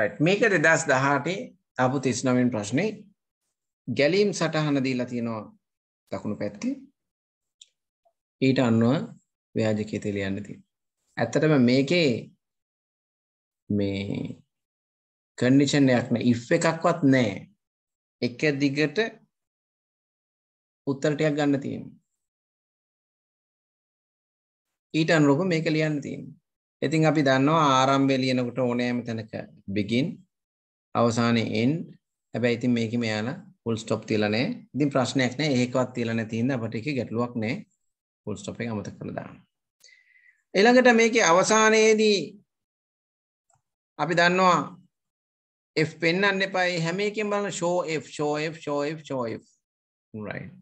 Right මේක 2018 ආපු 39 වෙනි ප්‍රශ්නේ ගැලීම් සටහන දීලා තියෙනවා දකුණු පැත්තේ ඊට අනුව ව්‍යාජකයේ තෙලියන්න තියෙනවා ඇත්තටම මේකේ මේ කන්ඩිෂන් එකක් නෑ ඉෆ් එකක්වත් නෑ එක දිගට උත්තර ටිකක් ගන්න තියෙනවා ඊට අනුරූපව මේක ලියන්න තියෙනවා ඉතින් අපි දන්නවා ආරම්භය ලියනකොට ඕනෑම තැනක begin අවසානයේ end හැබැයි ඉතින් මේකෙම යාලා full stop තියලා නැහැ. ඉතින් ප්‍රශ්නයක් නැහැ. ඒකවත් තියලා නැති හින්දා අපිට ඒකේ ගැටලුවක් නැහැ. full stop එක අමතක කරලා දාන්න. ඊළඟට මේකේ අවසානයේදී අපි දන්නවා F පෙන්වන්න එපා. හැම එකකින් බලන show F show F show F show F. right.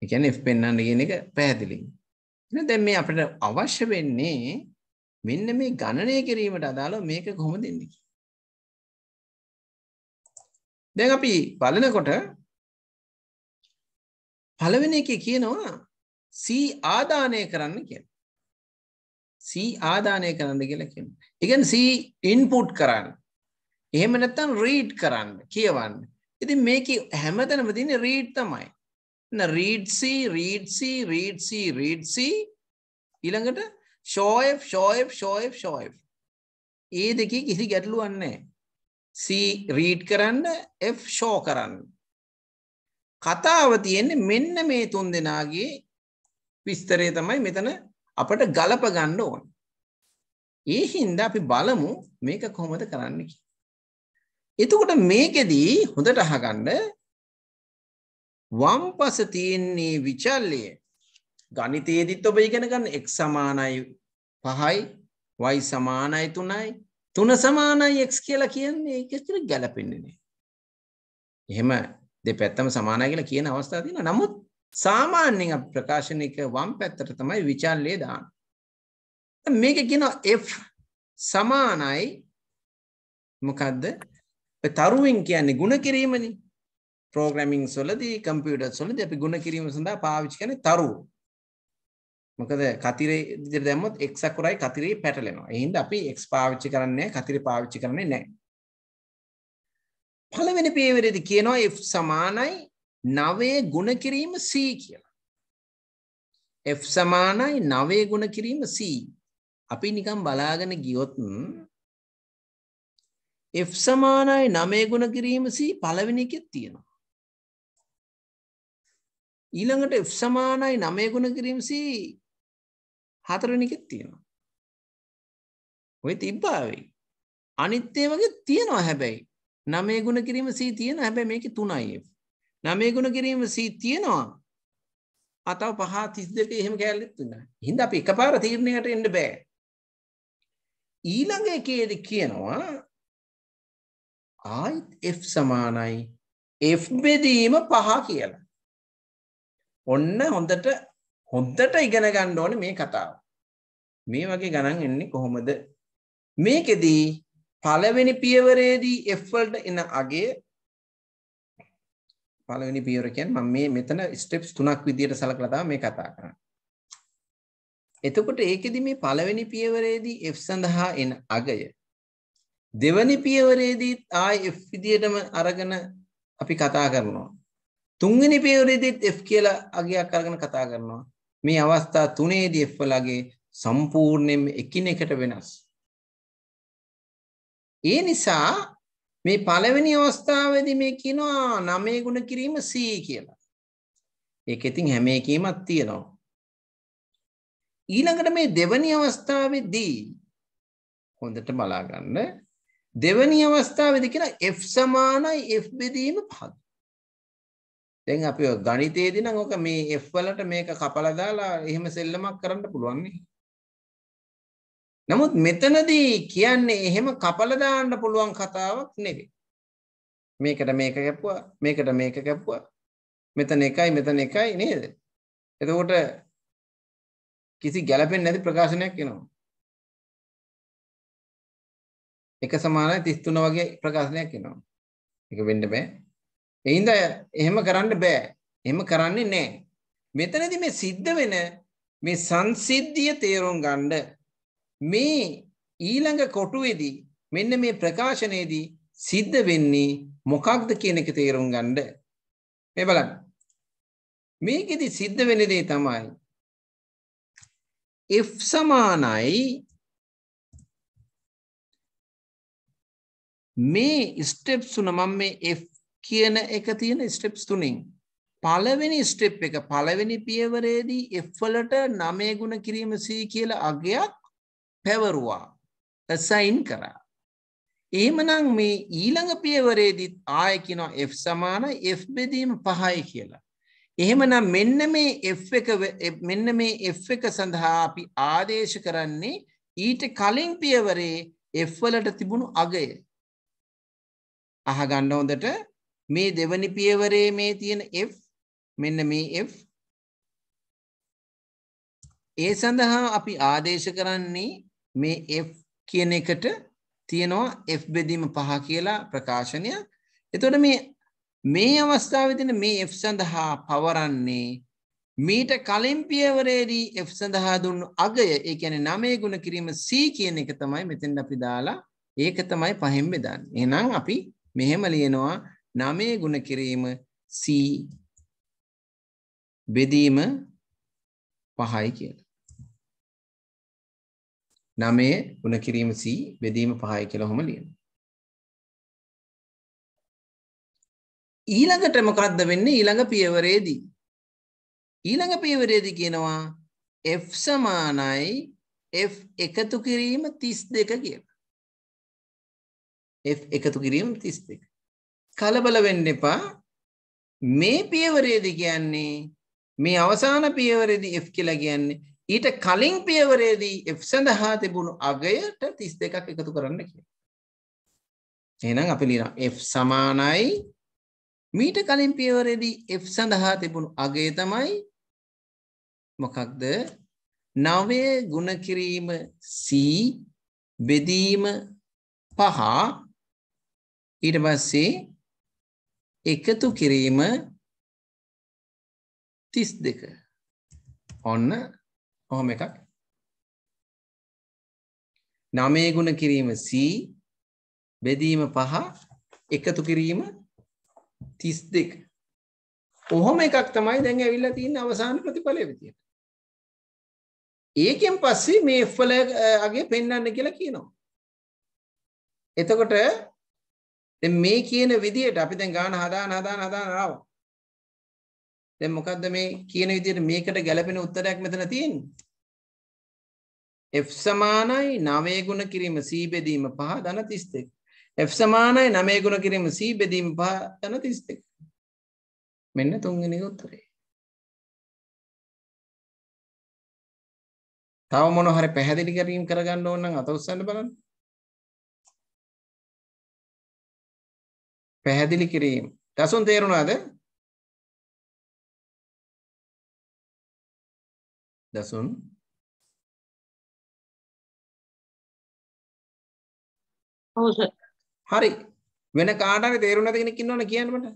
ඒ කියන්නේ F පෙන්වන්න කියන එක පැහැදිලි. එහෙනම් දැන් මේ අපිට අවශ්‍ය වෙන්නේ මෙන්න මේ ගණනය කිරීමට අදාළව මේක කොහොමද එන්නේ කියලා. දැන් අපි බලනකොට පළවෙනි එකේ කියනවා C ආදානය කරන්න කියලා. C ආදානය කරන්න කියලා කියනවා. ඒ කියන්නේ C input කරන්න. එහෙම නැත්නම් read කරන්න, කියවන්න. ඉතින් මේකේ හැමතැනම තියෙන read තමයි. න read C read C read C read C ඊළඟට ෂෝෆ් ෂෝෆ් ෂෝෆ් ෂෝෆ් ඒ දෙකේ කිසි ගැටලුවක් නැහැ සී රීඩ් කරන්න F ෂෝ කරන්න කතාව තියෙන්නේ මෙන්න මේ තුන් දෙනාගේ විස්තරය තමයි මෙතන අපට ගලප ගන්න ඕන ඒ හින්දා අපි බලමු මේක කොහොමද කරන්න කියලා එතකොට මේකෙදී හොඳට අහගන්න වම් පස තියෙන්නේ විචල්ලය ගනිතයේදිත් ඔබ ඉගෙන ගන්න එක් සමානයි පහයි වයි සමානයි තුනයි තුන සමානයි එක් කියලා කියන්නේ එකචර ගැලපෙන්න්නේ. එහෙම දෙ පැත්තම සමානය කියලා කියන අවස්ථා තින නමුත් සාමාන්‍යෙන් ප්‍රකාශනක වම් පැත්තට තමයි විචල්ලේ දාන්න. මේක කියන F සමානයි මොකදද තරුවෙන් කියන්නේ ගුණ කිරීමනි ප්‍රෝග්‍රමින් සොලදී කම්පියුටර් සොලද අපි ගුණ කිරීම සඳහා පාවිච් කන තරුව මොකද කතිරේ විදිහට දැම්මොත් x අකුරයි කතිරේ පැටලෙනවා. ඒ හින්දා අපි x පාවිච්චි කරන්නේ කතිරේ පාවිච්චි කරන්නේ නැහැ. පළවෙනි පියවරේදී කියනවා f සමානයි 9 ගුණ කිරීම c කියලා. f සමානයි 9 ගුණ කිරීම c. අපි නිකන් බලාගෙන ගියොත් f සමානයි 9 ගුණ කිරීම c පළවෙනි එකේ තියෙනවා. ඊළඟට f සමානයි 9 ගුණ කිරීම c හතරවෙනි එකෙත් තියෙනවා. ඔය තිබ්බාවේ. අනිත් ඒ වගේ තියෙනවා හැබැයි. නමේ ගුණ කිරීම C තියෙනවා හැබැයි මේකේ 3යි F. නමේ ගුණ කිරීම C තියෙනවා. අතව 5 32 එහෙම කැලලෙත් තියෙනවා. හින්දා අපි එකපාර තීරණයකට එන්න බෑ. ඊළඟ එකේදී කියනවා ආයිත් F සමානයි F බෙදීම 5 කියලා. ඔන්න හොඳට හොද්දට ඉගෙන ගන්න ඕන මේ කතාව. මේ වගේ ගණන් එන්නේ කොහොමද? මේකෙදී පළවෙනි පියවරේදී F වලට එන අගය පළවෙනි පියවර කියන්නේ මම මේ මෙතන ස්ටෙප්ස් තුනක් විදියට සලකලා තමයි මේ කතා කරන්නේ. එතකොට ඒකෙදි මේ පළවෙනි පියවරේදී F සඳහා එන අගය දෙවැනි පියවරේදී ආයි F විදියටම අරගෙන අපි කතා කරනවා. තුන්වෙනි පියවරේදීත් F කියලා අගයක් අරගෙන කතා කරනවා. මේ අවස්ථා තුනේදී එෆලාගේ සම්පූර්ණයෙන් එකිනෙකට වෙනස්. ඒ නිසා මේ පළවෙනි අවස්ථාවේදී මේ කියනවා නමේ ගුණ කිරීම C කියලා. ඒක ඉතින් හැම එකීමක් තියෙනවා. ඊළඟට මේ දෙවැනි අවස්ථාවේදී හොඳට බලා ගන්න දෙවැනි අවස්ථාවේදී කියන F සමානයි F බෙදීම 5. දැන් අපි ගණිතයේදී නම් ඔක මේ f වලට මේක කපලා දාලා එහෙම සෙල්ලමක් කරන්න පුළුවන් නේ. නමුත් මෙතනදී කියන්නේ එහෙම කපලා දාන්න පුළුවන් කතාවක් නෙවෙයි. මේකට මේක කැපුවා, මේකට මේක කැපුවා. මෙතන එකයි මෙතන එකයි නේද? එතකොට කිසි ගැළපෙන්නේ නැති ප්‍රකාශනයක් එනවා. එක සමානයි 33 වගේ ප්‍රකාශනයක් එනවා. ඒක වෙන්න බෑ. එහින්ද එහෙම කරන්න බෑ. එහෙම කරන්නේ නැහැ. මෙතනදී මේ සිද්ධ වෙන මේ සංසිද්ධිය තේරුම් ගන්න මේ ඊළඟ කොටුවේදී මෙන්න මේ ප්‍රකාශනයේදී සිද්ධ වෙන්නේ මොකක්ද කියන එක තේරුම් ගන්න. මේ බලන්න. මේකෙදි සිද්ධ වෙන දේ තමයි F සමානයි මේ ස්ටෙප්ස් උන මම මේ F කියන එක තියෙන ස්ටෙප්ස් තුනින් පළවෙනි ස්ටෙප් එක පළවෙනි පියවරේදී එවලට නමේ ගුණ කිරීම සී කියල අගයක් පැවරුවා ඇසයින් කරා ඒමනම් මේ ඊළඟ පියවරේදිත් ආයකිනවා F සමාන F බෙදීම පහයි කියලා එහෙමනම් මෙන්න මේ එක මෙන්න මේ F එක සඳහා අපි ආදේශ කරන්නේ ඊට කලින් පියවරේ F වලට තිබුණු අගය අහගන්න හොඳට මේ දෙවනි පියවරේ මේ තියෙන F මෙන්න මේ F ඒ සඳහා අපි ආදේශ කරන්නේ මේ F කියන එකට තියෙනවා F බෙදීම පහ කියලා ප්‍රකාශනය. එතකොට මේ මේ අවස්ථාවේදී මේ F සඳහා පවරන්නේ මීට කලින් පියවරේදී F සඳහා දුන්නු අගය ඒ කියන්නේ 9 ගුණ කිරීම C කියන එක තමයි මෙතෙන් අපි දාලා ඒක තමයි පහෙන් බෙදන්නේ. එහෙනම් අපි මෙහෙම ලියනවා නමේ ගුණ කිරීම සී බෙදීම පහයි කියලා. නමේ ගුණ කිරීම සී බෙදීම පහයි කියලා හොම ලියන. ඊළඟට මොකද්ද වෙන්නේ ඊළඟ පියවරේදී. ඊළඟ පියවරේදී කියනවා F සමානයි F එකතු කිරීම 32 කියලා. F එකතු කිරීම 32. කලබල වෙන්න එපා මේ පියවරේදි කියන්නේ මේ අවසාන පියවරේදී F කියලා කියන්නේ ඊට කලින් පියවරේදී F සඳහා තිබුණු අගයට 32ක් එකතු කරන්න කියලා. එහෙනම් අපි ලියනවා F සමානයි මීට කලින් පියවරේදී F සඳහා තිබුණු අගය තමයි මොකක්ද? 9 ගුණ කිරීම C බෙදීම 5 ඊට පස්සේ එකතු කිරීම 32 ඔන්න ඔහොම එකක් 9 ගුණ කිරීම c බෙදීම 5 එකතු කිරීම 32 ඔහොම එකක් තමයි දැන් ඇවිල්ලා තියෙන අවසාන ප්‍රතිඵලය විදියට ඒකෙන් පස්සේ මේ f වල අගේ පෙන්වන්න කියලා කියනවා එතකොට මේ කියන විදියට අපි දැන් ගාන හදාන හදාන හදාන ආව. දැන් මොකද්ද මේ කියන විදියට මේකට ගැළපෙන උත්තරයක් මෙතන තියෙන්නේ? F සමානයි 9 ගුණ කිරීම C බෙදීම 5 ධන 32. F සමානයි 9 ගුණ කිරීම C බෙදීම 5 ධන 32. මෙන්න තුන්වෙනි උත්තරේ. තව මොන හරි පැහැදිලි කිරීම කරගන්න ඕන නම් අත උස්සන්න බලන්න. පැහැදිලි කිරීම. දසුන් තේරුණාද? දසුන් හරි වෙන කාට හරි තේරුණාද කෙනෙක් ඉන්නවනේ කියන්න මට.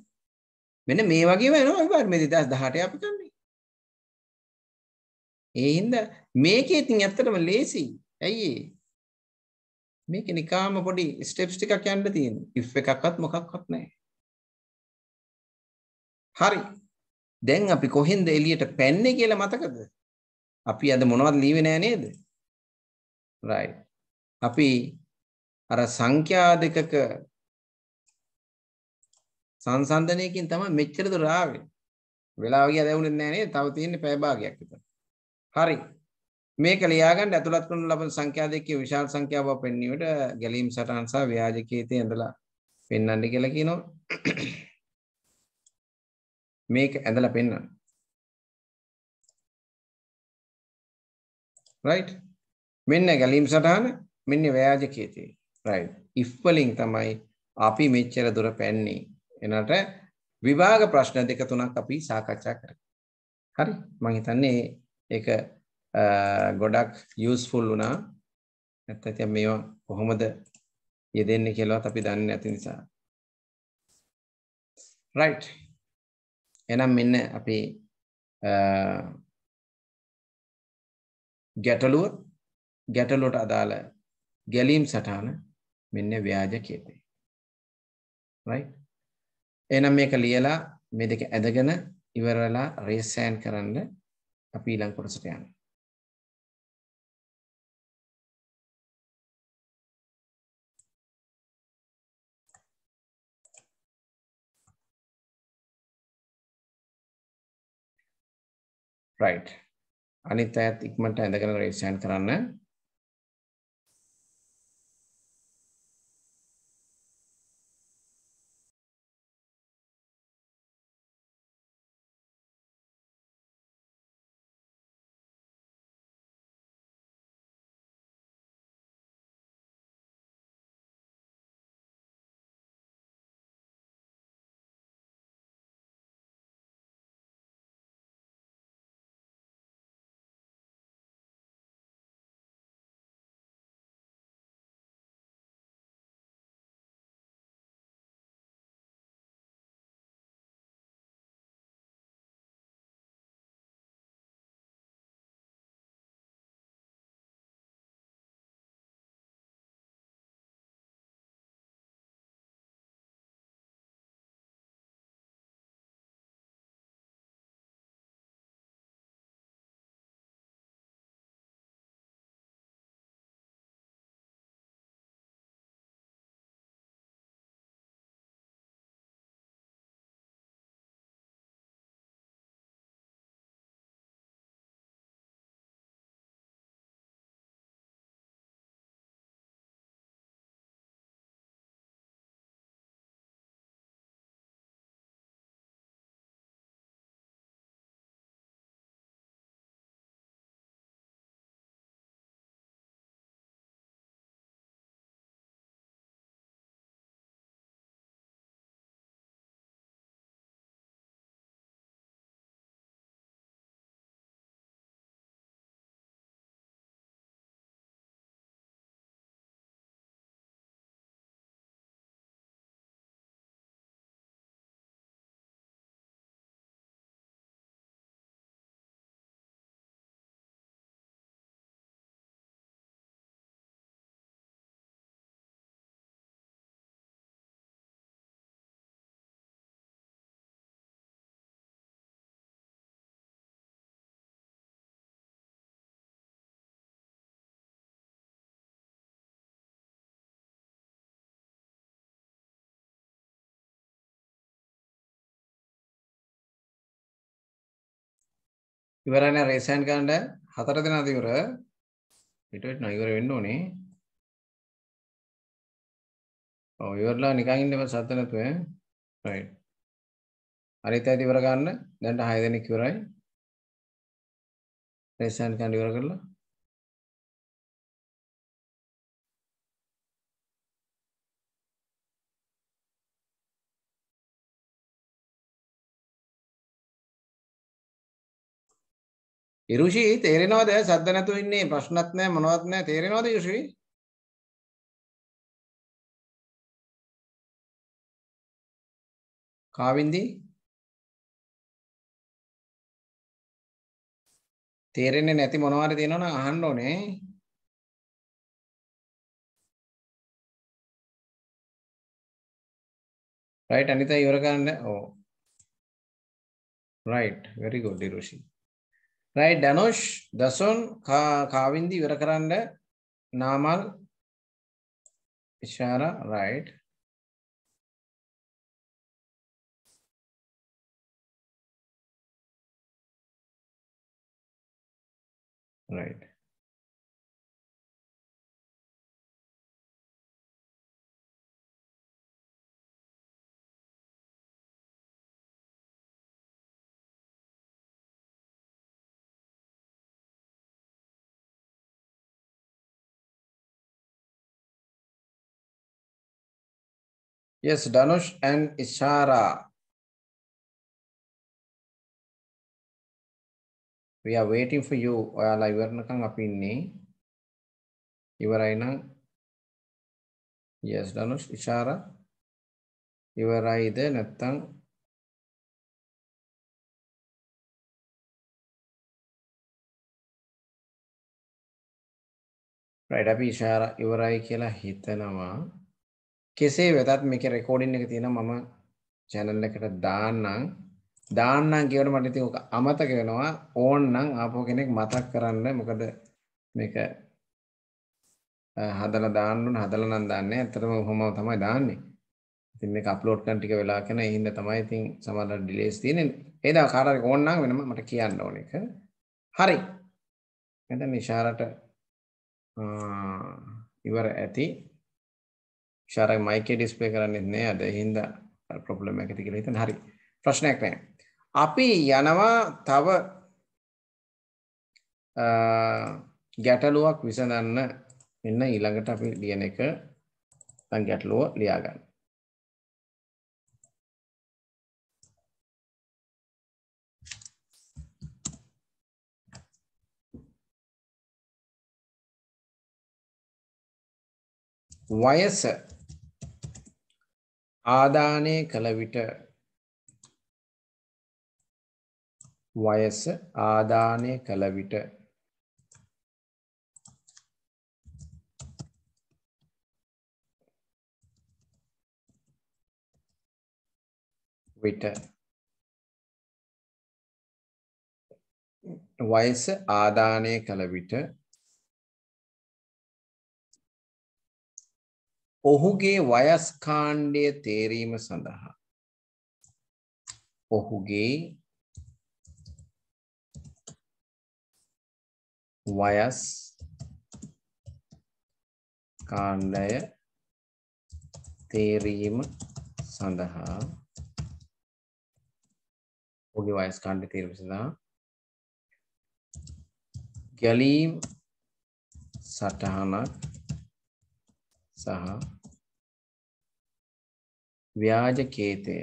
මෙන්න මේ වගේම එනවා අනිවාර්යයෙන් මේ 2018 අපි කරන්නේ. ඒ හින්දා මේකේ ඉතින් ඇත්තටම ලේසි. ඇයි ඒ? මේක නිකාම පොඩි ස්ටෙප්ස් ටිකක් යන්න තියෙනවා. if එකක්වත් මොකක්වත් නැහැ. හරි. දැන් අපි කොහෙන්ද එළියට පැන්නේ කියලා මතකද? අපි අද මොනවද ලීවේ නෑ නේද? right. අපි අර සංඛ්‍යා දෙකක සංසන්දනයකින් තමයි මෙච්චර දුර ආවේ. වෙලාව ගියා දැවුනේ නෑ නේද? තව තියෙන්නේ පැය භාගයක් විතර. හරි. මේක ලියාගන්න ඇතුළත් කරනු ලබන සංඛ්‍යා දෙකේ විශාල සංඛ්‍යාව පෙන්වීමට ගැලීම් සටහන් සහ ව්‍යාජකීතේ ඇඳලා පෙන්වන්න කියලා කියනවා. මේක ඇඳලා පෙන්වන්න. right මෙන්න ගැලීම් සටහන මෙන්න ව්‍යාජකීතේ right if වලින් තමයි අපි මෙච්චර දුර පැන්නේ එනට විභාග ප්‍රශ්න දෙක තුනක් අපි සාකච්ඡා කරමු හරි මම හිතන්නේ ඒක ගොඩක් යස්ෆුල් වුණා නැත්ත තිය මේවා කොහොමද යෙදෙන්න කියලවත් අපි දන්න ඇති නිසා රයි් එනම් මෙන්න අපි ගැටලුව ගැටලොට අදාළ ගැලීම් සටාන මෙන්න ව්‍යාජ කියතේ රයි එනම් මේක ලියලා මේ දෙක ඇදගෙන ඉවරලා රේසෑන් කරන්න අපි ඊළං කොටසට යන්න right අනිත් අයත් ඉක්මනට ඇඳගෙන රේස් කරන්න ඉවරයි නේ රේස් හෑන්ඩ් ගන්න හතර දෙනාද ඉවර පිට වෙන්න ඉවර වෙන්න ඕනේ ඔව් ඉවරලා නිකන් ඉන්න බෑ සත්ත නැතුව රයිට් අනිත් අය ඉවර ගන්න දැන් 6 දෙනෙක් ඉවරයි රේස් හෑන්ඩ් ගන්න ඉවර කරලා ඉරුෂි තේරෙනවද සද්ද නැතුව ඉන්නේ ප්‍රශ්නත් නැහැ මොනවත් නැහැ තේරෙනවද ඉරුෂි කාවින්දි තේරෙන්නේ නැති මොනවාරි තියෙනවනම් අහන්න ඕනේ right අනිතා ඉවර කරන්න ඕ right very good ඉරුෂි right Danush Dasun Ka Kavindi Virakaranda Namal Ishara right right Yes, Danush and Ishara. We are waiting for you. ඔයාලා ඉවර නිකන් අපි ඉන්නේ. ඉවරයි නම් Yes, Danush, Ishara. ඉවරයිද නැත්තම් right අපි ඉෂාරා ඉවරයි කියලා හිතනවා කෙසේ වෙතත් මේක රෙකෝඩින් එක තියෙන මම චැනල් එකට දාන්නම් දාන්නම් කියවට මට ඉතින් ඔක අමතක වෙනවා ඕන්නම් ආපහු කෙනෙක් මතක් කරන්න මොකද මේක හදලා දාන්න ඕන හදලා නම් දාන්නේ ඇත්තටම ඔහොම තමයි දාන්නේ ඉතින් මේක අප්ලෝඩ් කරන ටික වෙලා කරන ඒ හින්දා තමයි ඉතින් සමහර ඩිලේස් තියෙන්නේ ඒද කාට හරි ඕන්නම් වෙනම මට කියන්න ඕන එක හරි එතන ඉෂාරට ඉවර ඇති ඉෂාරක් මයික් එකේ ඩිස්ප්ලේ කරන්නෙත් නෑ අද. ඒ හින්දා ප්‍රොබ්ලම් එකක් ඇති කියලා හිතන හරි. ප්‍රශ්නයක් නෑ. අපි යනවා තව ගැටලුවක් විසඳන්න මෙන්න ඊළඟට අපි ලියන එක නැත්නම් ගැටලුව ලියා ගන්න. වයස ආදානය කළ විට වයස ආදානය කළ විට විට වයස ආදානය කළ විට ඔහුගේ වයස් කාණ්ඩය තේරීම සඳහා ඔහුගේ වයස් කාණ්ඩය තේරීම සඳහා ඔහුගේ වයස් කාණ්ඩය තේරීම සඳහා ගැලීම් සටහනක් සහ ව්‍යාජ කේතය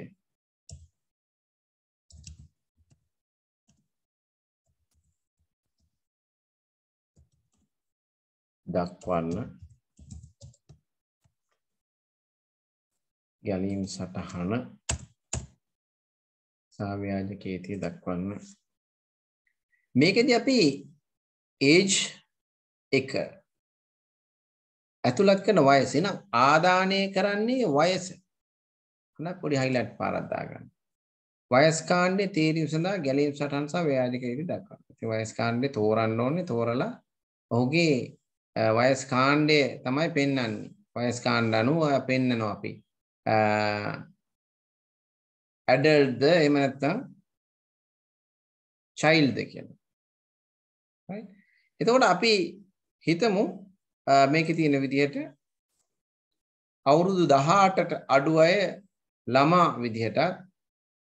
දක්වන්න ගැලීම් සටහන සාව්‍යාජ කේතිය දක්වන්න මේකෙද අපි ඒජ් එක ඇතුළත් කන වයසෙන ආදානය කරන්නේ වයස වුණා පොඩි හයිලයිට් පාරක් දාගන්න. වයස් කාණ්ඩේ තීරිය සඳහා ගැලීම් සටහන් සහ ව්‍යාජික ඉදි දක්වන්න. ඉතින් වයස් කාණ්ඩේ තෝරන්න ඕනේ තෝරලා ඔහුගේ වයස් කාණ්ඩය තමයි පෙන්වන්නේ. වයස් කාණ්ඩ අනුව පෙන්නනවා අපි. ඇඩල්ට්ද එහෙම නැත්නම් චයිල්ඩ්ද කියලා. right? එතකොට අපි හිතමු මේකේ තියෙන විදිහට අවුරුදු 18ට අඩු අය ළමා විදිහටත්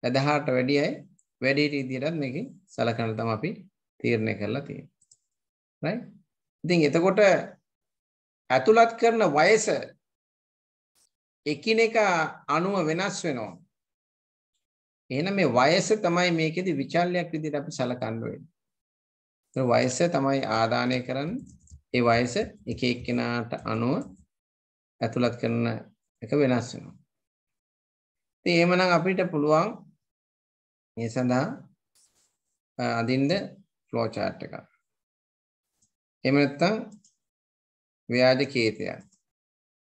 ඇදහාට වැඩි අය වැඩිහිටි විදිහටත් මේකේ සලකන තමයි අපි තීරණය කරලා තියෙන්නේ. right? ඉතින් එතකොට ඇතුළත් කරන වයස එකිනෙකා අනුව වෙනස් වෙනවා. එහෙනම් මේ වයස තමයි මේකෙදි විචල්යක් විදිහට අපි සලකන්න වෙන්නේ. වයස තමයි ආදානය කරන්නේ. ඒ වයස එක එක්කෙනාට අනුව ඇතුළත් කරන එක වෙනස් වෙනවා. ඉතින් එහෙමනම් අපිට පුළුවන් මේ සඳහා අඳින්න ෆ්ලෝ chart එකක්. එහෙම නැත්නම් ව්‍යාජ කේතයක්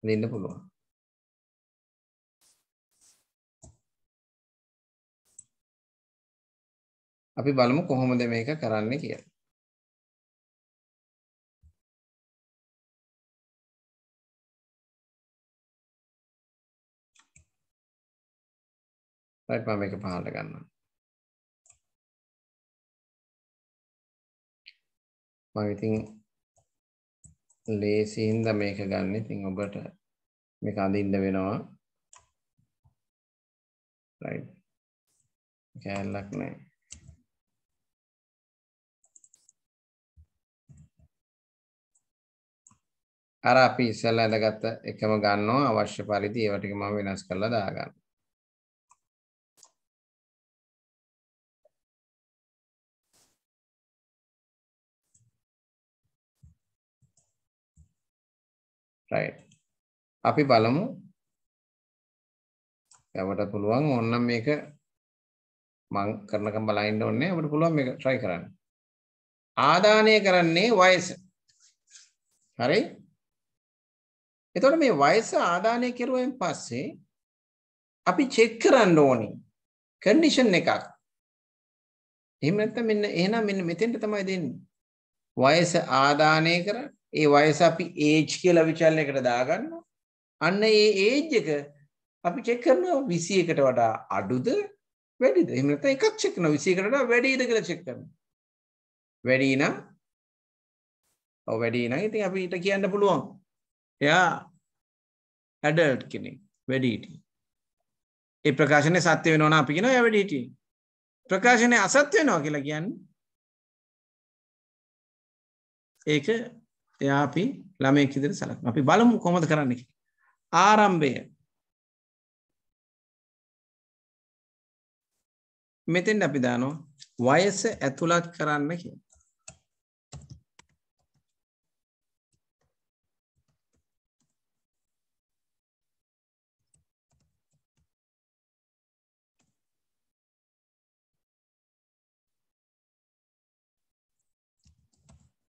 අඳින්න පුළුවන්. අපි බලමු කොහොමද මේක කරන්නේ කියලා. රයිට් මම මේක පහළට ගන්නවා මම ඉතින් ලේසි හින්දා මේක ගන්න ඉතින් ඔබට මේක අඳින්න වෙනවා රයිට් කෑල්ලක් නැහැ අර අපි ඉස්සල්ලා ඇඳගත්ත එකම ගන්නවා අවශ්‍ය පරිදි ඒවා ටික මම වෙනස් කරලා දාගන්නවා right අපි බලමු අපට පුළුවන් ඕන්නම් මේක මං කරනකම් බලලා ඉන්න ඕනේ අපිට පුළුවන් මේක try කරන්න ආදානය කරන්නේ වයස හරි එතකොට මේ වයස ආදානය කෙරුවෙන් පස්සේ අපි චෙක් කරන්න ඕනි කන්ඩිෂන් එකක් එහෙම නැත්නම් මෙන්න එහෙනම් මෙන්න මෙතෙන්ට තමයි දෙන්නේ වයස ආදානය කරලා ඒ වයස අපි ඒජ් කියලා විචලනයකට දාගන්න. අන්න ඒ ඒජ් එක අපි චෙක් කරනවා 21කට වඩා අඩුද වැඩිද? එහෙම නැත්නම් එකක් චෙක් කරනවා 21කට වඩා වැඩිද කියලා චෙක් කරනවා. වැඩි නම් ඔව් වැඩි නම් ඉතින් අපිට කියන්න පුළුවන්. එයා ඇඩල්ට් කෙනෙක් වැඩි හිටියෙක්. ඒ ප්‍රකාශනය සත්‍ය වෙනවා නම් අපි කියනවා එයා වැඩි හිටියෙක්. ප්‍රකාශනය අසත්‍ය වෙනවා කියලා කියන්නේ ඒක එයා අපි ළමයෙක් ඉදිරි සලක් අපි බලමු කොමද කරන්න ආරම්භය මෙතෙන් අපි දානෝ වයස ඇතුළත් කරන්න කිය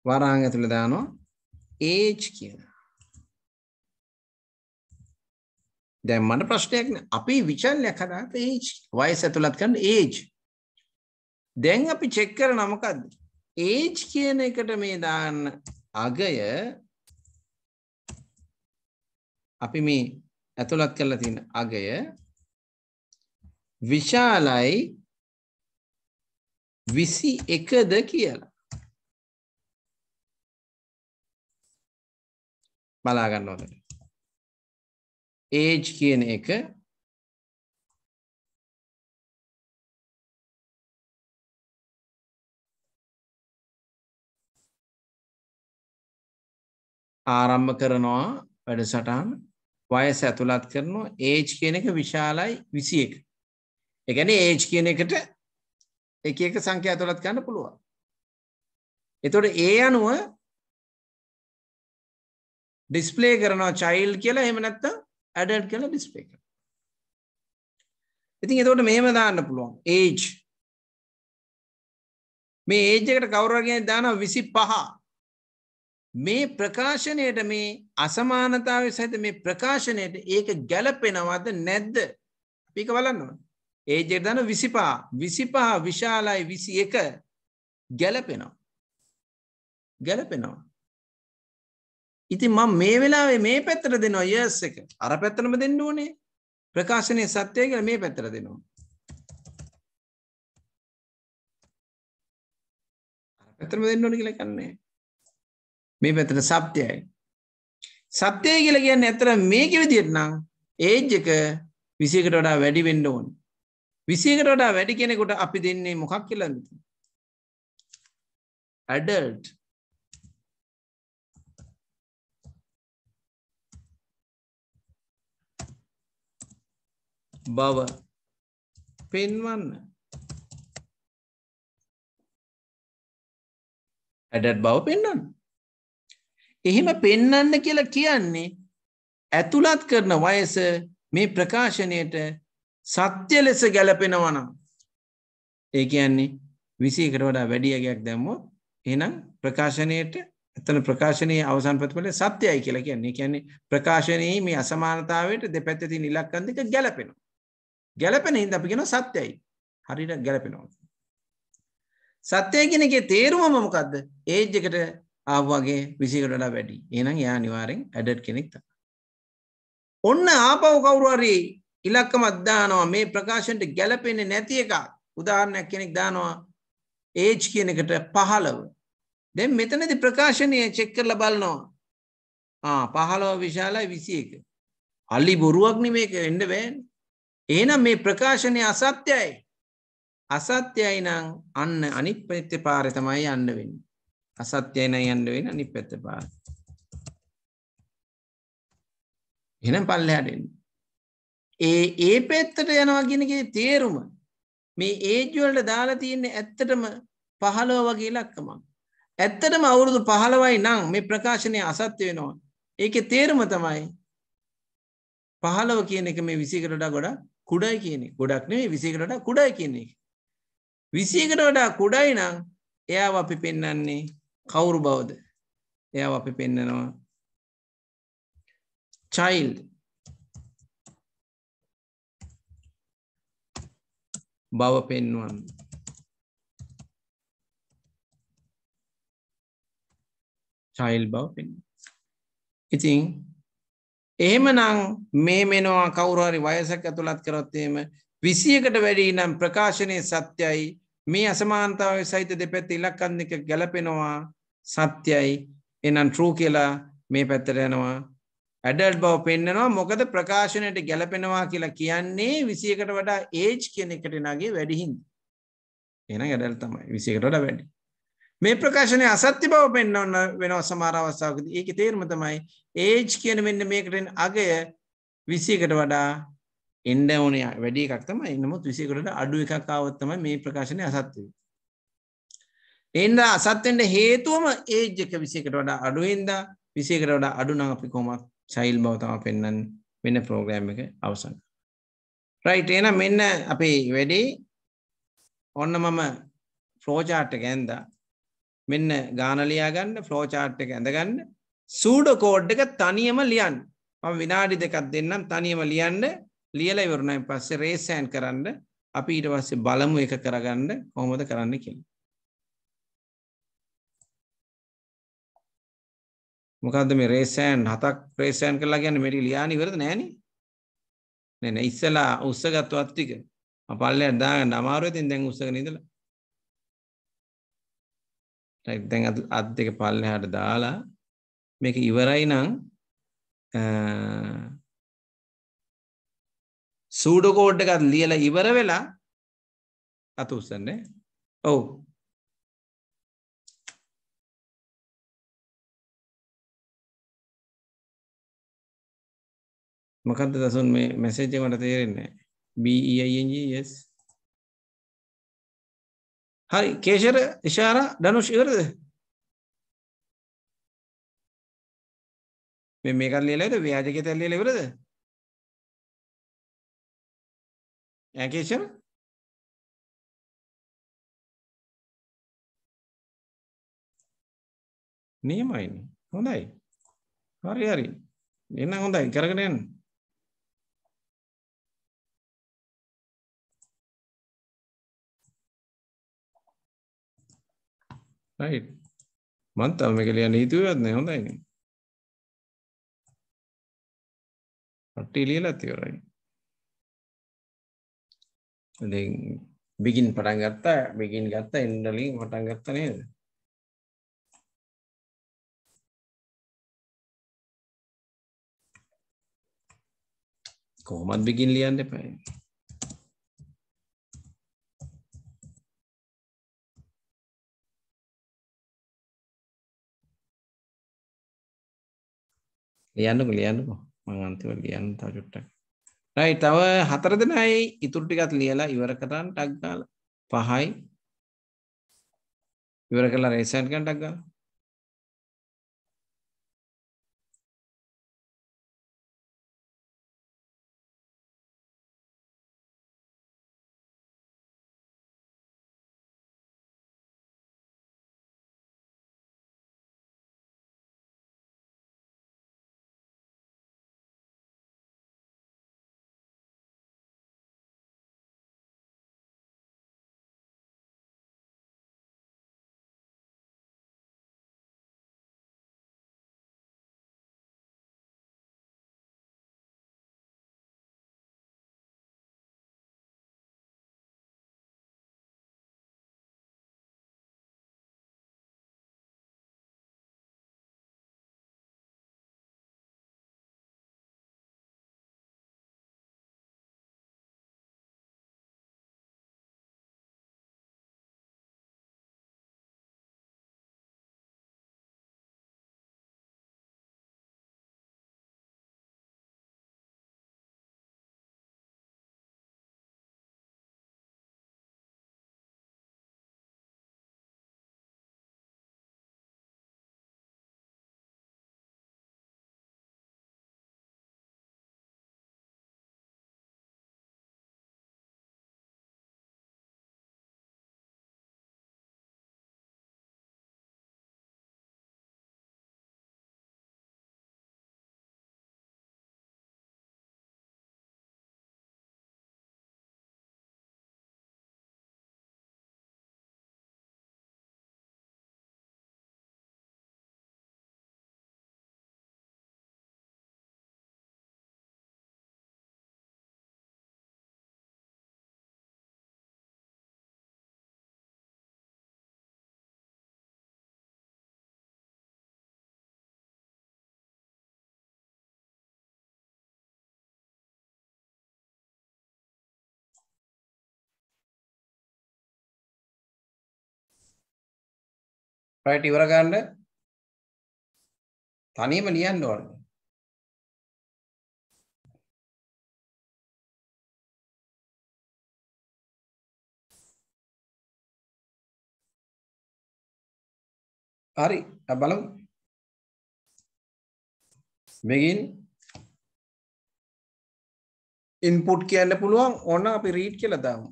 වරාං ඇතුළ දානවා ඒජ් කියන දැන් මට ප්‍රශ්නයක් නෑ අපි විචල්යක් හදාගත්ත ඒජ් වයස ඇතුළත් කරන ඒජ් දැන් අපි චෙක් කරන මොකද්ද ඒජ් කියන එකට මේ දාන්න අගය අපි මේ ඇතුළත් කරලා තියෙන අගය විශාලයි විසි එකද කියලා බලා ගන්න ඕනේ. age කියන එක ආරම්භ කරනවා වැඩසටහන වයස ඇතුළත් කරනවා ඒජ් කියන එක විශාලයි විසි එක එකන ඒජ් කියන එකට එක එක සංඛ්‍ය ඇතුළත් ගන්න පුළුවන් එතොට ඒ අනුව ඩිස්පලේ කරනවා චයිල් කියලා හෙමනැත්ත ඇඩඩ් කළ ඩිස්පේ කර ඉතින් එතකොට මෙහෙම දාන්න පුළුවන් ඒජ් මේ ඒජකට කවුරගෙන දාන විසි පහ මේ ප්‍රකාශනයට මේ අසමානතාව සහිත මේ ප්‍රකාශනයට ඒක ගැලපෙනවද නැද්ද පික වලන්නවා ඒජෙට දන විසිපා විසිපා විශාලයි විසි එක ගැලපෙනවා ගැලපෙනවා ඉතින් මම මේ වෙලාවේ මේ පැත්තට දෙනවා යස් එක අර පැත්තටම දෙන්න ඕනේ ප්‍රකාශනය සත්‍යය කියලා මේ පැත්තට දෙනවා අර පැත්තටම දෙන්න ඕනේ කියලා කියන්නේ මේ පැත්තට සත්‍යයි සත්‍යය කියලා කියන්නේ ඇත්තට මේක විදිහට නම් ඒජ් එක 20කට වඩා වැඩි වෙන්න ඕනේ 20කට වඩා වැඩි කෙනෙකුට අපි දෙන්නේ මොකක් කියලාද adult බව පෙන්වන්න ඇඩත් බව පෙන්න්න එහෙම පෙන්නන්න කියලා කියන්නේ ඇතුළත් කරන වයස මේ ප්‍රකාශනයට සත්‍ය ලෙස ගැලපෙනවනම් ඒ කියන්නේ විසීකට වඩා වැඩියගයක් දැම්මෝ එනම් ප්‍රකාශනයට එතන ප්‍රකාශනයේ අවසන් ප්‍රතිඵල සත්‍යයයි කියලා කියන්නේ කියන්නේ ප්‍රකාශනයේ මේ අසමානතාවයට දෙපැත්තති නිලක්කන්දික ගැලපෙනවා ගැලපෙන හින්ද අපි කියෙන සත්‍යයි හරිට ගැලපෙනවා සත්‍යය කෙනෙගේ තේරුම මොමකක්ද ඒජ් එකට ආවගේ විසිකටලා වැඩි එනම් යා නිවාරෙන් ඇඩට් කෙනෙක් තම ඔන්න ආපව් කවුරුවරි ඉලක්ක මත්දානවා මේ ප්‍රකාශන්ට ගැලපෙන්නේ නැති එකක් උදාහරණයක් කෙනෙක් දානවා ඒජ් කියනකට පහලව දෙ මෙතනති ප්‍රකාශනය චෙක් කරල බලනවා පහලව විශාලයි විසි එක අල්ලි බොරුවක් නෙමේක එඩ බෑන් ඒනම් මේ ප්‍රකාශනය අසත්‍යයි අසත්‍යයි නං අන්න අනිත් පැත්ත පාර තමයි යන්න වෙන්න අසත්‍යයන යන්න වෙන අනිත් පැත්ත පාර එනම් පල්ලහටෙන් ඒ ඒ පැත්තට යනවාගෙනගේ තේරුම මේ ඒජ්වලට දාලා තියන්නේ ඇත්තටම පහලෝ වගේ ලක්කමක් ඇත්තටම අවුරුදු පහළවයි නං මේ ප්‍රකාශනය අසත්‍ය වෙනවා ඒක තේරුම තමයි පහළව කියන එක මේ විසිකරට ගොඩා කුඩයි කියන්නේ ගොඩක් නෙවෙයි 21කට වඩා කුඩයි කියන්නේ 21කට වඩා කුඩයි නම් එයාව අපි පෙන්වන්නේ කවුරු බවද එයාව අපි පෙන්නනවා child බව පෙන්වන්න child බව පෙන්වන්න ඉතින් එහෙමනං මේ මෙනවා කවුරහරි වයසක් ඇතුළත් කරොත්තේම විසියකට වැඩී නම් ප්‍රකාශනය සත්‍යයි මේ අසමාන්තාව සහිත දෙපැත් ඉලක්කන්න එක ගැලපෙනවා සත්‍යයි එනන් ට්‍රූ කියලා මේ පැත්තර යනවා ඇඩල් බව පෙන්න්නනවා මොකද ප්‍රකාශනයට ගැලපෙනවා කියලා කියන්නේ විසියකට වඩා ඒජ් කියන එකට නගේ වැඩිහින්ද එන ගැඩල් තමයි විසියකට වඩ වැඩි මේ ප්‍රකාශනය අසත්‍ය බව පෙන්න්න වෙනව සමාරවස්ථාවකද ඒක තේරම තමයි ඒජ් කියන මෙන්න මේකටෙන් අගය විසිකට වඩා එන්ඩ ඕනය වැඩි එකක්තම එන්නමුත් විසිකට අඩු එකක්කාවත්තම මේ ප්‍රකාශනය අසත්වය. එන්න අසත්වෙන්ට හේතුවම ඒජ්ජක විසිකට වඩා අඩුවෙන්ද විසිකට වඩා අඩුනං අපි කොමක් ශෛල් බවතම පෙන්න්න වෙන ප්‍රෝග්‍රෑම් එක අවසන්. රයිට් එන මෙන්න අපේ වැඩේ ඔන්න මම ෆ්‍රෝජාට්ට ගැන්දා මෙන්න ගාන ලියාගන්න ෆ්ලෝ චාට් එක ඇඳගන්න සූඩ කෝඩ් එක තනියම ලියන් මම විනාඩි දෙකක් දෙන්නම් තනියම ලියන්න ලියලා ඉවරණයි පස්සේ රේසෑන් කරන්න අපි ඊට පස්සේ බලමු එක කරගන්න කොහොමද කරන්න කියලා මොකක්ද මේ රේසෑන් හතක් රේසෑන් කරලා කියන්නේ මෙටි ලියානි ඉවරද නෑනේ නෑ නෑ ඉස්සලා උස්සගත්තු අත් ටික මම පල්ලෙහාට දාගන්න අමාරුවෙන් දැන් උස්සගෙන ඉඳලා දැන් අත් දෙක පල්ලෙහාට දාලා මේක ඉවරයි නම් සූඩකෝඩ් එකත් ලියලා ඉවර වෙලා අත උස්සන්නේ ඔව් මොකක්ද දසුන් මේ මැසේජ් එක මට තේරෙන්නේ නැහැ B E I N G e S හරි කේශර ඉශාර ධනුෂ් ඉවරද මේ මේකත් ලියලා ඉවරද ව්‍යාජකේ තැල් ලියලා ඉවරද ඈ කේශර නියමයිනේ හොඳයි හරි හරි එන්න හොඳයි කරගෙන යන්න රයි මන්තම කලිය නීතුවත් නෑ හොඳයින පට්ටි ලියලත් ඉවරයි බිගින් පටන් ගත්තා බිගින් ගත්ත එන්ඩලින් පටන් ගත්ත නේද කොහොමත් බිගින් ලියන්න එපයි ලියන්නක ලියන්නක මං අන්තිවට ලියන්න තව චුට්ටක් රයි තව හතර දෙනයි ඉතුරු ටිකත් ලියලා ඉවර කරන්න ටක් ගාලා පහයි ඉවර කරලා රේසන්ට් ගන්න ටක් ගාලා රයිට් ඉවර ගන්න තනියම ලියන්න ඕනේ හරි බලමු begin input කියන්න පුළුවන් ඕන අපි read කියලා දාමු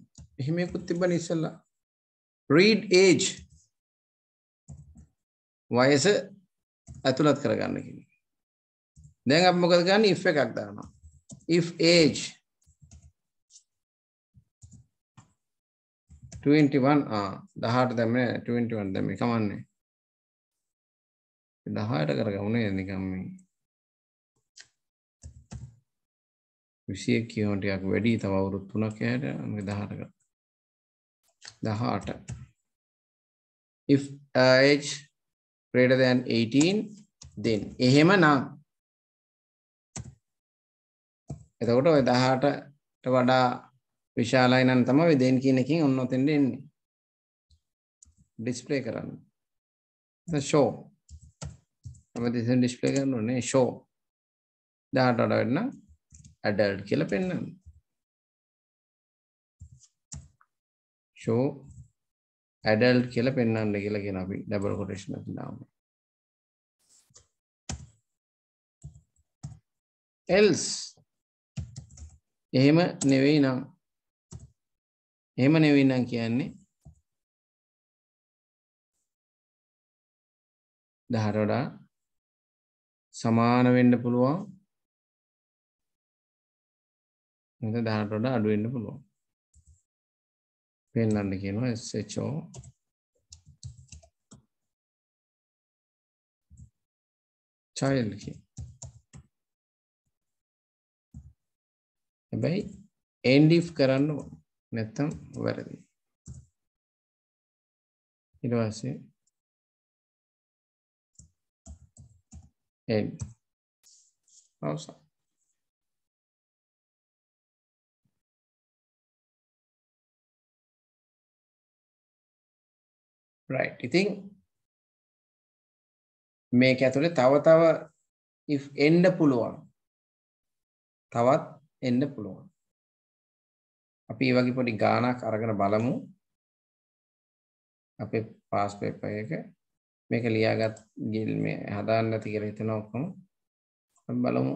එහෙම එකක් තිබ්බනේ ඉස්සෙල්ලා read age වයස ඇතුළත් කරගන්න කියන එක. දැන් අපි මොකද කරන්නේ if එකක් දානවා. if age 21 ආ 18 දැම්මේ 21 දැම්මේ කමන්නේ. 10ට කරගමු නේද නිකන් මේ. 21 කියවන ටිකක් වැඩි තව අවුරුදු 3ක් යහැට මේ 18 කර. 18 if uh, age greater than 18 then එහෙම නම් එතකොට ඔය 18ට වඩා විශාලයි නම් තමයි then කියන එකෙන් ඔන්න ඔතෙන්ට එන්නේ display කරන්න so show අපි දෙසෙන් display කරන්න ඕනේ show 18ට වඩා වෙන්න adult කියලා පෙන්වන්න show ඇඩල්ට් කියලා පෙන්වන්න කියලා කියන අපි ඩබල් කොටේෂන් එකක් දාමු. else එහෙම නෙවෙයි නම් එහෙම නෙවෙයි නම් කියන්නේ 10ට වඩා සමාන වෙන්න පුළුවන් නැත්නම් 10ට වඩා අඩු වෙන්න පුළුවන් පෙන්වන්න කියනවා SHO child කියන. හැබැයි end if කරන්න නැත්තම් වැරදි. ඊට පස්සේ end අවසන්. right ඉතින් මේක ඇතුලේ තව තව if එන්න පුළුවන් තවත් එන්න පුළුවන් අපි මේ වගේ පොඩි ගානක් අරගෙන බලමු අපේ පාස් පේපර් එක මේක ලියාගත් ගිල් මේ හදාන්න නැති කියලා හිතන ඔක්කොම අපි බලමු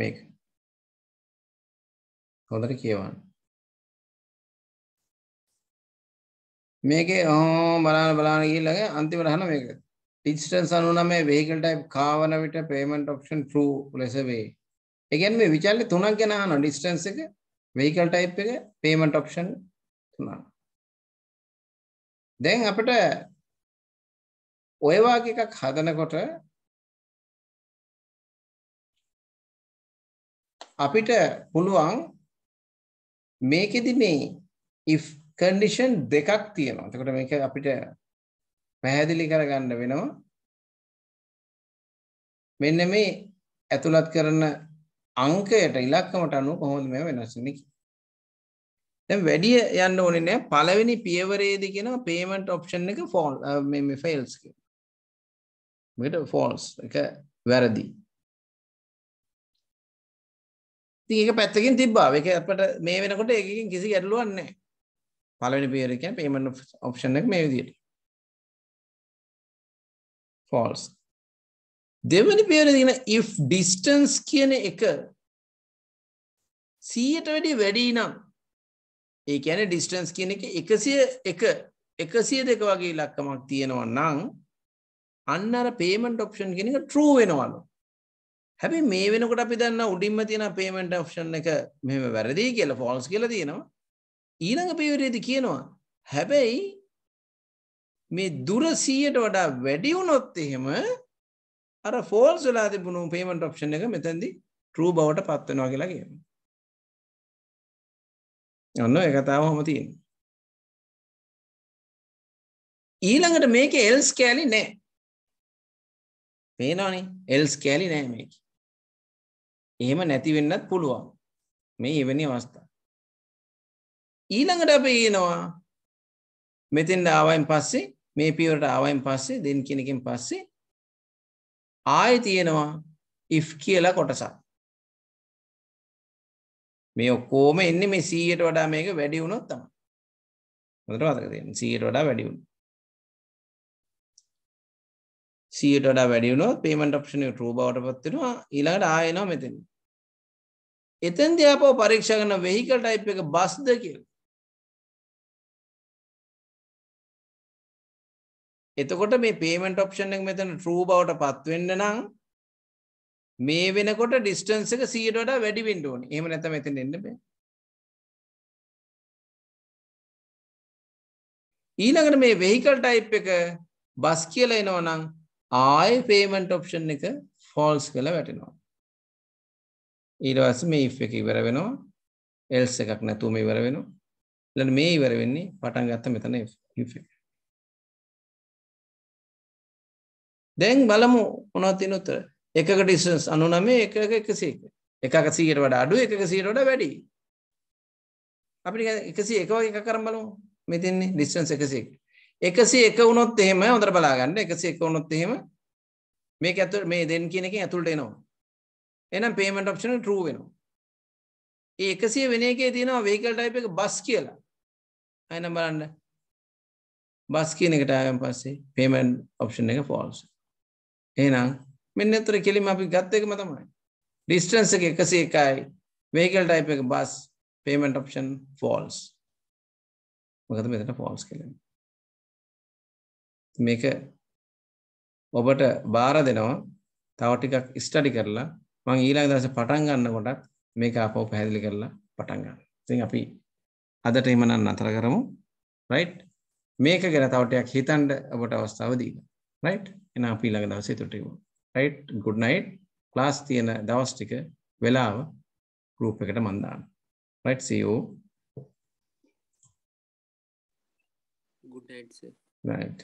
මේක හොඳට කියවන්න මේකේ ඕ බලන්න බලන්න ගිහිල්ලා අන්තිමට අහන මේක ඩිස්ටන්ස් 99 vehicle type car වන විට payment option true ලෙස වේ. ඒ කියන්නේ මේ විචල්‍ය තුනක් ගැන අහනවා distance එක vehicle type එක payment option තුනක්. දැන් අපිට ඔය වගේ එකක් හදනකොට අපිට පුළුවන් මේකෙදි මේ if condition දෙකක් තියෙනවා. එතකොට මේක අපිට පැහැදිලි කරගන්න වෙනවා. මෙන්න මේ ඇතුළත් කරන අංකයට ඉලක්කමට අනුව කොහොමද මේ වෙනස් වෙන්නේ දැන් වැඩි යන්න ඕනේ නෑ පළවෙනි පියවරේදී කියන payment option එක fall මේ මේ fails කියන. මේකට false එක වැරදි. ඉතින් ඒක පැත්තකින් තිබ්බා. ඒක අපිට මේ වෙනකොට ඒකකින් කිසි ගැටලුවක් නැහැ. පළවෙනි පියවර කියන්නේ payment option එක මේ විදිහට. false. දෙවෙනි පියවර දින if distance කියන එක 100ට වැඩි වැඩි නම් ඒ කියන්නේ distance කියන එක 101 102 වගේ ඉලක්කමක් තියෙනවා නම් අන්න අර payment option කියන එක true වෙනවලු. හැබැයි මේ වෙනකොට අපි දන්න උඩින්ම තියෙන පේමෙන්ට් ඔප්ෂන් එක මෙහෙම වැරදි කියලා ෆෝල්ස් කියලා තියෙනවා. ඊළඟ පියවරේදී කියනවා හැබැයි මේ දුර 100ට වඩා වැඩි වුණොත් එහෙම අර ෆෝල්ස් වෙලා තිබුණු පේමෙන්ට් ඔප්ෂන් එක මෙතෙන්දී true බවට පත් වෙනවා කියලා කියනවා. අන්න ඒ කතාව ඔහම තියෙනවා. ඊළඟට මේකේ else කැලි නැහැ. පේනවනේ else කැලි නැහැ මේකේ. එහෙම නැතිවෙන්නත් පුළුවන් මේ එවැනි අවස්ථා. ඊළඟට අප ඒනවා මෙතින්ට ආවයින් පස්සේ මේ පිවට ආවයින් පස්සේ දෙන් කෙනකින් පස්සේ ආය තියෙනවා ඉෆ් කියලා කොටසක්. මේ ඔක්කෝම එන්න මේ සීයට වඩා මේක වැඩි වුණොත් තම. හොඳට වදක තියෙන සීයට වඩා වැඩි වුණා. සියට e වඩා වැඩියුනොත් පේමට ප්ෂනය ට්‍රූ බවට පත්වෙනවා ඊලාට ආයනවා මෙතෙන එතන් දයාපෝ පරීක්ෂ කරන වෙහිකල් ටයිප් එක බස්ද කියල් එතකොට මේ පේමට ප්ෂන් එක මෙතන ට්‍රූ බවට පත්වෙන්න නම් මේ වෙනකොට ඩිස්ටන්ස එක සීට e වඩා වැඩි වෙන්ඩුවන එම නැත මෙතන එන්න බේ ඊළඟට මේ වෙහිකල් ටයිප් එක බස් කියල එනවනම් ආය පේමන්ට් ඔප්ෂන් එක ෆෝල්ස් කළ වැටෙනවා ඊටවස මේ එක ඉවර වෙනවා එල්ස එකක් නැතුම ඉවර වෙනවා ලන මේ ඉවර වෙන්නේ පටන් ගත්ත මෙතන දැන් බලමු මොනවතින උතර එකක ඩිස්ටන්ස් 99 එකක 101 එකක 100ට වඩා අඩුයි එකක 100ට වඩා වැඩි අපිට 101 වගේ එකක් කරන් බලමු මේ තින්නේ ඩිස්ටන්ස් 101 එකසි එක වුණොත් එහෙම හොඳට බලාගන්න එකසි එක වුණොත් එහෙම මේක ඇතු මේ දෙන් කියන එකින් ඇතුළට එනවා එනම් පේමට ඔප්ෂන ටරූ වෙනවා ඒ එකසිය වෙන එකේ තියෙනවා වේකල් ටයිප් එක බස් කියලා අයනම් බලන්න බස් කියන එකට ආයම් පස්සේ පේමන් ඔප්ෂන් එක ෆෝල්ස් එහෙනම් මෙන්න අතර කෙලිම අපි ගත්ත එකම තමයි ඩිස්ටන්ස් එක එකසේ එකයි වේකල් ටයිප් එක බස් පේමන්ට ඔප්ෂන් ෆෝල්ස් මොකද මෙතන ෆෝල්ස් කෙලෙන්නේ මේක ඔබට බාර දෙනවා තව ටිකක් ස්ටඩි කරලා මම ඊළඟ දවසේ පටන් ගන්නකොටත් මේක ආපහු පැහැදිලි කරලා පටන් ගන්න. ඉතින් අපි අදට එමනම් නතර කරමු. රයිට්? මේක ගැන තව ටිකක් හිතන්න ඔබට අවස්ථාව දීලා. රයිට්? එහෙනම් අපි ඊළඟ දවසේ ඉතුරු ටික. රයිට්? good night. ක්ලාස් තියෙන දවස් ටික වෙලාව group එකට මම දානවා. right see you good night sir good night